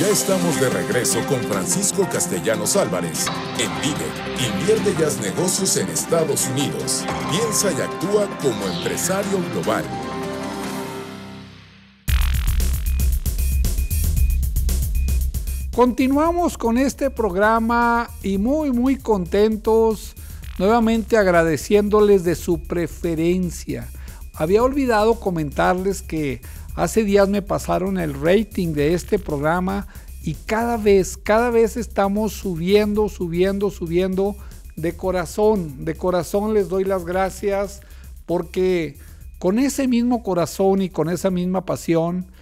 Ya estamos de regreso con Francisco Castellanos Álvarez. En Vive, invierte haz negocios en Estados Unidos. Piensa y actúa como empresario global. Continuamos con este programa y muy muy contentos, nuevamente agradeciéndoles de su preferencia. Había olvidado comentarles que Hace días me pasaron el rating de este programa y cada vez, cada vez estamos subiendo, subiendo, subiendo de corazón. De corazón les doy las gracias porque con ese mismo corazón y con esa misma pasión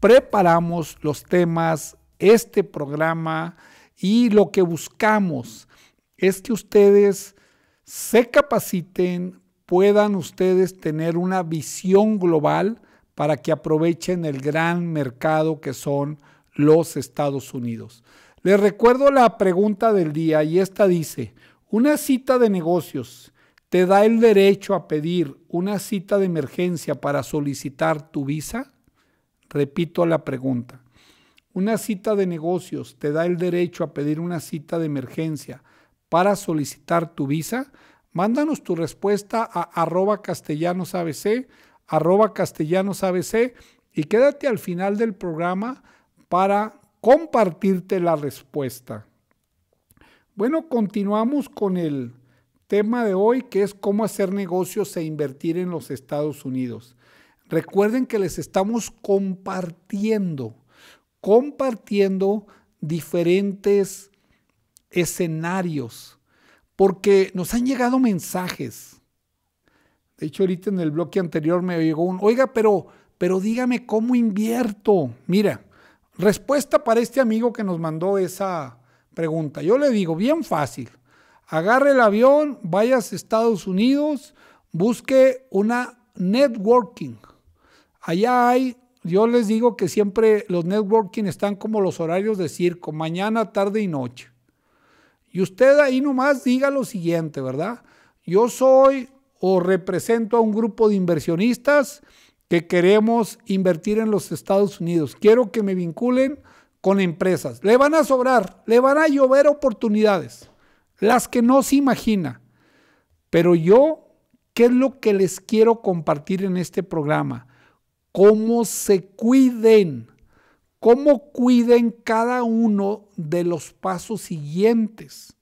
preparamos los temas, este programa y lo que buscamos es que ustedes se capaciten, puedan ustedes tener una visión global para que aprovechen el gran mercado que son los Estados Unidos. Les recuerdo la pregunta del día y esta dice, ¿una cita de negocios te da el derecho a pedir una cita de emergencia para solicitar tu visa? Repito la pregunta. ¿Una cita de negocios te da el derecho a pedir una cita de emergencia para solicitar tu visa? Mándanos tu respuesta a arroba castellanos arroba castellanos ABC y quédate al final del programa para compartirte la respuesta. Bueno, continuamos con el tema de hoy que es cómo hacer negocios e invertir en los Estados Unidos. Recuerden que les estamos compartiendo, compartiendo diferentes escenarios, porque nos han llegado mensajes de hecho, ahorita en el bloque anterior me llegó un, oiga, pero, pero dígame cómo invierto. Mira, respuesta para este amigo que nos mandó esa pregunta. Yo le digo, bien fácil. Agarre el avión, vaya a Estados Unidos, busque una networking. Allá hay, yo les digo que siempre los networking están como los horarios de circo, mañana, tarde y noche. Y usted ahí nomás diga lo siguiente, ¿verdad? Yo soy o represento a un grupo de inversionistas que queremos invertir en los Estados Unidos. Quiero que me vinculen con empresas. Le van a sobrar, le van a llover oportunidades, las que no se imagina. Pero yo, ¿qué es lo que les quiero compartir en este programa? Cómo se cuiden, cómo cuiden cada uno de los pasos siguientes.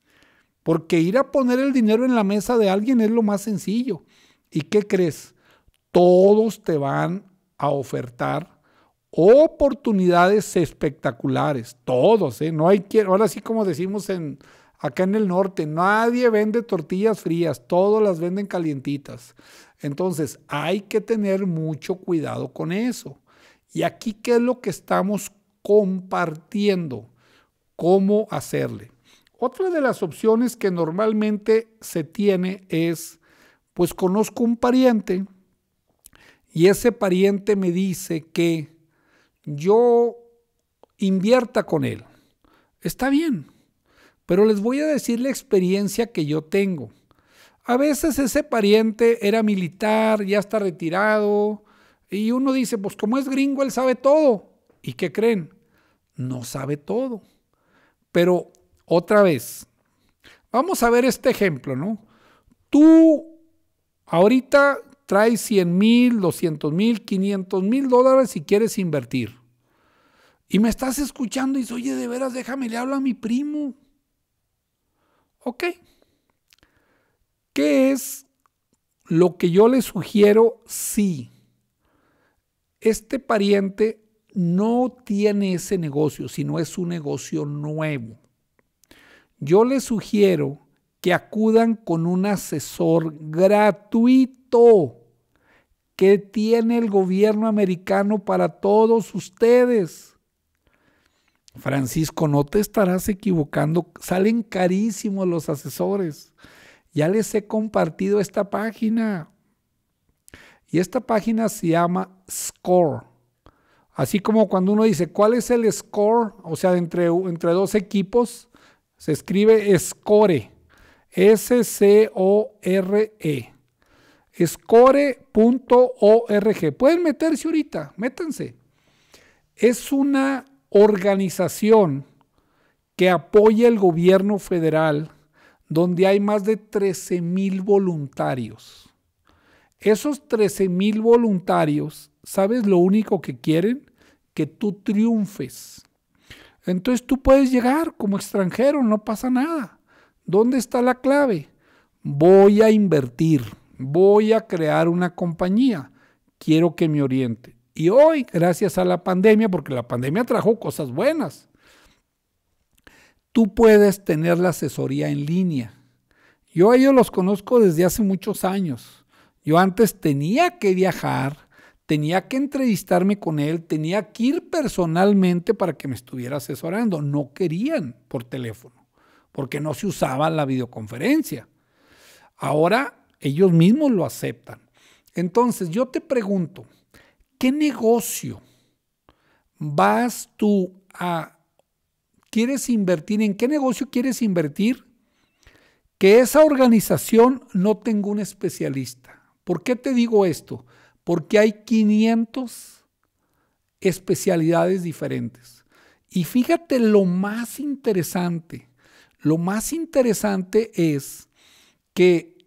Porque ir a poner el dinero en la mesa de alguien es lo más sencillo. ¿Y qué crees? Todos te van a ofertar oportunidades espectaculares. Todos, ¿eh? No hay ahora sí como decimos en, acá en el norte, nadie vende tortillas frías, todos las venden calientitas. Entonces, hay que tener mucho cuidado con eso. Y aquí, ¿qué es lo que estamos compartiendo? ¿Cómo hacerle? Otra de las opciones que normalmente se tiene es, pues conozco un pariente y ese pariente me dice que yo invierta con él. Está bien, pero les voy a decir la experiencia que yo tengo. A veces ese pariente era militar, ya está retirado, y uno dice, pues como es gringo, él sabe todo. ¿Y qué creen? No sabe todo. Pero otra vez, vamos a ver este ejemplo, ¿no? Tú ahorita traes 100 mil, 200 mil, 500 mil dólares si quieres invertir. Y me estás escuchando y dices, oye, de veras, déjame, le hablo a mi primo. Ok. ¿Qué es lo que yo le sugiero si este pariente no tiene ese negocio, sino es un negocio nuevo? Yo les sugiero que acudan con un asesor gratuito que tiene el gobierno americano para todos ustedes. Francisco, no te estarás equivocando, salen carísimos los asesores. Ya les he compartido esta página. Y esta página se llama Score. Así como cuando uno dice, ¿cuál es el score? O sea, entre, entre dos equipos, se escribe Score. E, S-C-O-R-E. Score.org. Pueden meterse ahorita, métanse. Es una organización que apoya el gobierno federal donde hay más de 13 mil voluntarios. Esos 13 mil voluntarios, ¿sabes lo único que quieren? Que tú triunfes. Entonces tú puedes llegar como extranjero, no pasa nada. ¿Dónde está la clave? Voy a invertir, voy a crear una compañía, quiero que me oriente. Y hoy, gracias a la pandemia, porque la pandemia trajo cosas buenas, tú puedes tener la asesoría en línea. Yo a ellos los conozco desde hace muchos años. Yo antes tenía que viajar tenía que entrevistarme con él, tenía que ir personalmente para que me estuviera asesorando. No querían por teléfono, porque no se usaba la videoconferencia. Ahora ellos mismos lo aceptan. Entonces yo te pregunto, ¿qué negocio vas tú a... ¿Quieres invertir? ¿En qué negocio quieres invertir? Que esa organización no tenga un especialista. ¿Por qué te digo esto? porque hay 500 especialidades diferentes. Y fíjate lo más interesante, lo más interesante es que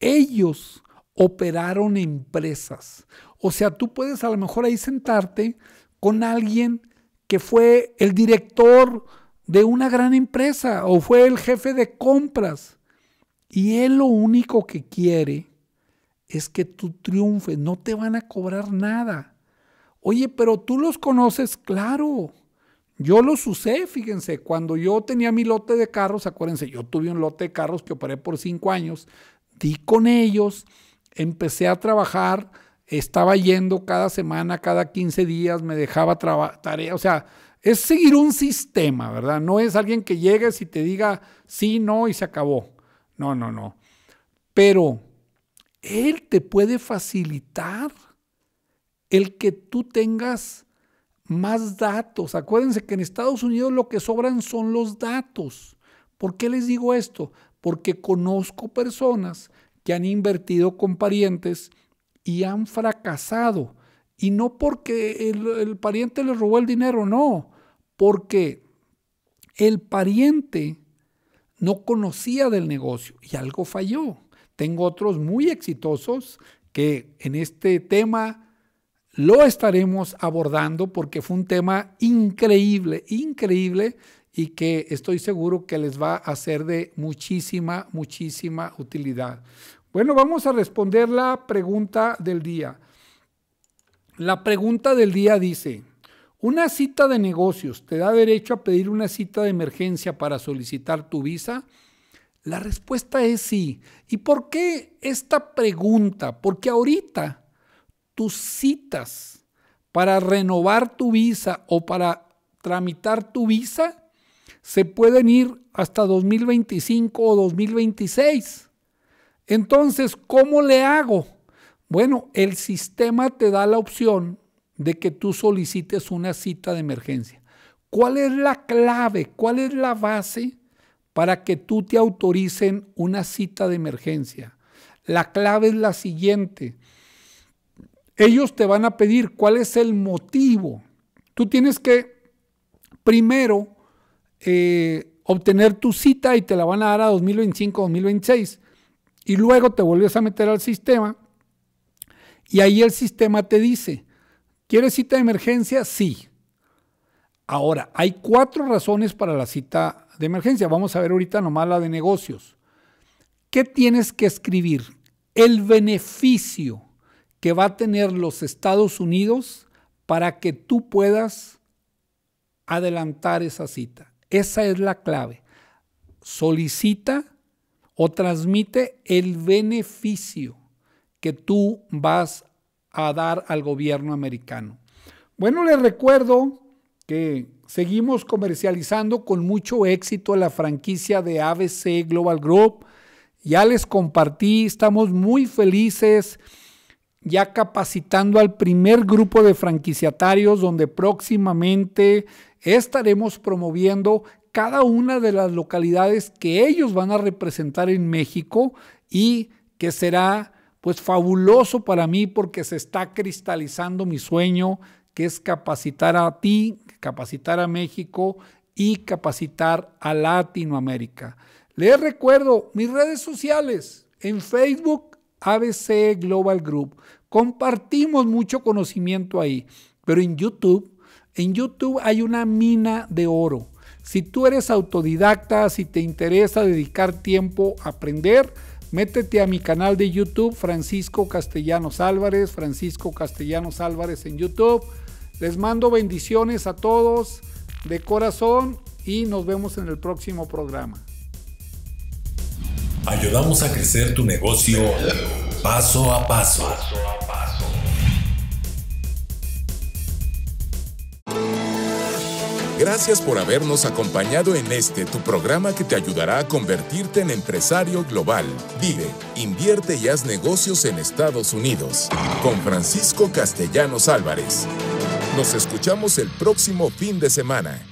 ellos operaron empresas. O sea, tú puedes a lo mejor ahí sentarte con alguien que fue el director de una gran empresa o fue el jefe de compras. Y él lo único que quiere es que tú triunfes, no te van a cobrar nada. Oye, pero tú los conoces, claro. Yo los usé, fíjense, cuando yo tenía mi lote de carros, acuérdense, yo tuve un lote de carros que operé por cinco años, di con ellos, empecé a trabajar, estaba yendo cada semana, cada 15 días, me dejaba tarea, o sea, es seguir un sistema, ¿verdad? No es alguien que llegues y te diga sí, no y se acabó. No, no, no. Pero él te puede facilitar el que tú tengas más datos. Acuérdense que en Estados Unidos lo que sobran son los datos. ¿Por qué les digo esto? Porque conozco personas que han invertido con parientes y han fracasado. Y no porque el, pariente le robó el dinero, no, porque el pariente no conocía del negocio y algo falló. Tengo otros muy exitosos que en este tema lo estaremos abordando porque fue un tema increíble, increíble y que estoy seguro que les va a ser de muchísima, muchísima utilidad. Bueno, vamos a responder la pregunta del día. La pregunta del día dice, ¿una cita de negocios te da derecho a pedir una cita de emergencia para solicitar tu visa? La respuesta es sí. ¿Y por qué esta pregunta? Porque ahorita tus citas para renovar tu visa o para tramitar tu visa se pueden ir hasta 2025 o 2026. Entonces, ¿cómo le hago? Bueno, el sistema te da la opción de que tú solicites una cita de emergencia. ¿Cuál es la clave? ¿Cuál es la base? para que tú te autoricen una cita de emergencia. La clave es la siguiente. Ellos te van a pedir cuál es el motivo. Tú tienes que primero eh, obtener tu cita y te la van a dar a 2025, 2026. Y luego te vuelves a meter al sistema y ahí el sistema te dice, ¿quieres cita de emergencia? Sí. Ahora, hay cuatro razones para la cita de emergencia. Vamos a ver ahorita nomás la de negocios. ¿Qué tienes que escribir? El beneficio que va a tener los Estados Unidos para que tú puedas adelantar esa cita. Esa es la clave. Solicita o transmite el beneficio que tú vas a dar al gobierno americano. Bueno, les recuerdo seguimos comercializando con mucho éxito la franquicia de ABC Global Group. Ya les compartí, estamos muy felices ya capacitando al primer grupo de franquiciatarios donde próximamente estaremos promoviendo cada una de las localidades que ellos van a representar en México y que será pues fabuloso para mí porque se está cristalizando mi sueño que es capacitar a ti capacitar a México y capacitar a Latinoamérica. Les recuerdo mis redes sociales en Facebook ABC Global Group. Compartimos mucho conocimiento ahí, pero en YouTube, en YouTube hay una mina de oro. Si tú eres autodidacta, si te interesa dedicar tiempo a aprender, métete a mi canal de YouTube Francisco Castellanos Álvarez, Francisco Castellanos Álvarez en YouTube les mando bendiciones a todos de corazón y nos vemos en el próximo programa. Ayudamos a crecer tu negocio paso a paso. Gracias por habernos acompañado en este tu programa que te ayudará a convertirte en empresario global. Vive, invierte y haz negocios en Estados Unidos. Con Francisco Castellanos Álvarez. Nos escuchamos el próximo fin de semana.